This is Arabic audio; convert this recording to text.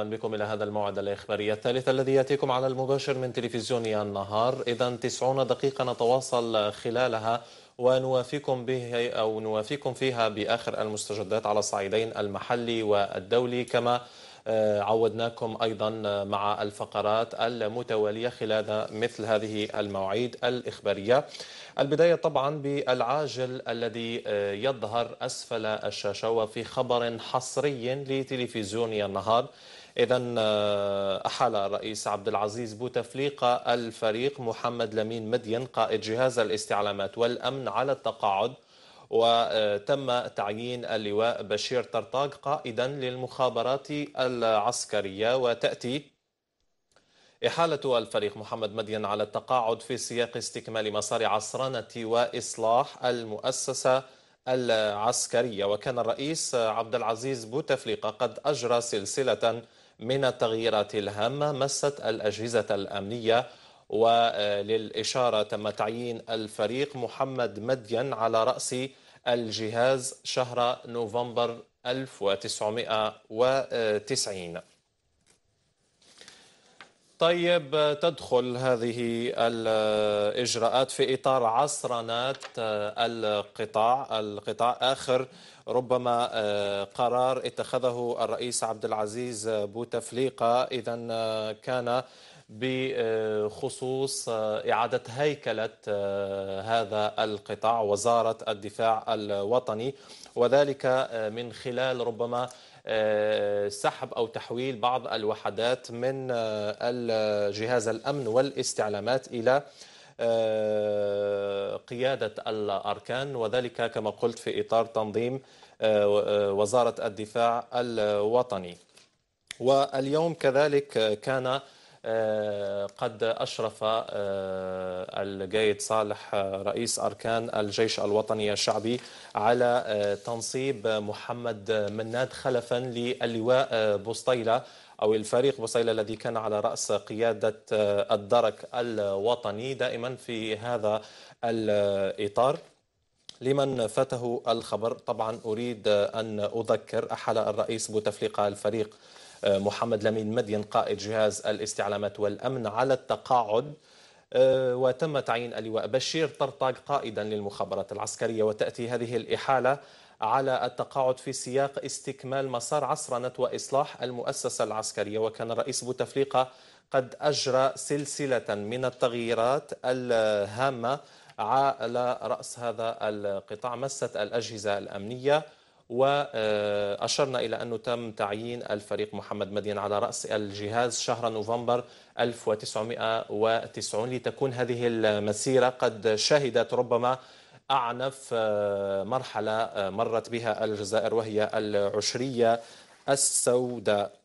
اهلا بكم الى هذا الموعد الاخباري الثالث الذي ياتيكم على المباشر من تلفزيون النهار اذا 90 دقيقه نتواصل خلالها ونوافيكم به او نوافيكم فيها باخر المستجدات على الصعيدين المحلي والدولي كما آه، عودناكم أيضا آه، مع الفقرات المتوالية خلال مثل هذه المواعيد الإخبارية البداية طبعا بالعاجل الذي آه، يظهر أسفل الشاشة وفي خبر حصري لتلفزيون النهار إذا أحال الرئيس عبد العزيز بوتفليقة الفريق محمد لمين مدين قائد جهاز الاستعلامات والأمن على التقاعد وتم تعيين اللواء بشير طرطاق قائدا للمخابرات العسكرية وتأتي إحالة الفريق محمد مدين على التقاعد في سياق استكمال مسار عصرنة وإصلاح المؤسسة العسكرية وكان الرئيس عبد العزيز بوتفليقة قد أجرى سلسلة من التغييرات الهامة مست الأجهزة الأمنية وللإشارة تم تعيين الفريق محمد مدين على رأس الجهاز شهر نوفمبر 1990 طيب تدخل هذه الإجراءات في إطار عصرنات آه، القطاع القطاع آخر ربما آه، قرار اتخذه الرئيس عبد العزيز بوتفليقة إذا آه، كان بخصوص إعادة هيكلة هذا القطاع وزارة الدفاع الوطني وذلك من خلال ربما آه، سحب أو تحويل بعض الوحدات من آه، الجهاز الأمن والاستعلامات إلى آه، قيادة الأركان وذلك كما قلت في إطار تنظيم وزارة الدفاع الوطني واليوم كذلك كان آه، قد أشرف آه، الجيد صالح آه، رئيس أركان الجيش الوطني الشعبي على تنصيب محمد مناد خلفا للواء بوسطيلة أو الفريق بوسيلة الذي كان على رأس قيادة الدرك الوطني دائما في هذا الإطار لمن فاته الخبر طبعا أريد أن أذكر أحال الرئيس بوتفليقة الفريق آه، محمد لمين مدين قائد جهاز الاستعلامات والأمن على التقاعد آه، وتم تعيين اللواء بشير طرطاق قائدا للمخابرات العسكرية وتأتي هذه الإحالة على التقاعد في سياق استكمال مسار عصرنة وإصلاح المؤسسة العسكرية وكان الرئيس بوتفليقة قد أجرى سلسلة من التغييرات الهامة على رأس هذا القطاع مست الأجهزة الأمنية وأشرنا إلى أنه تم تعيين الفريق محمد مدين على رأس الجهاز شهر نوفمبر 1990 لتكون هذه المسيرة قد شهدت ربما أعنف مرحلة مرت بها الجزائر وهي العشرية السوداء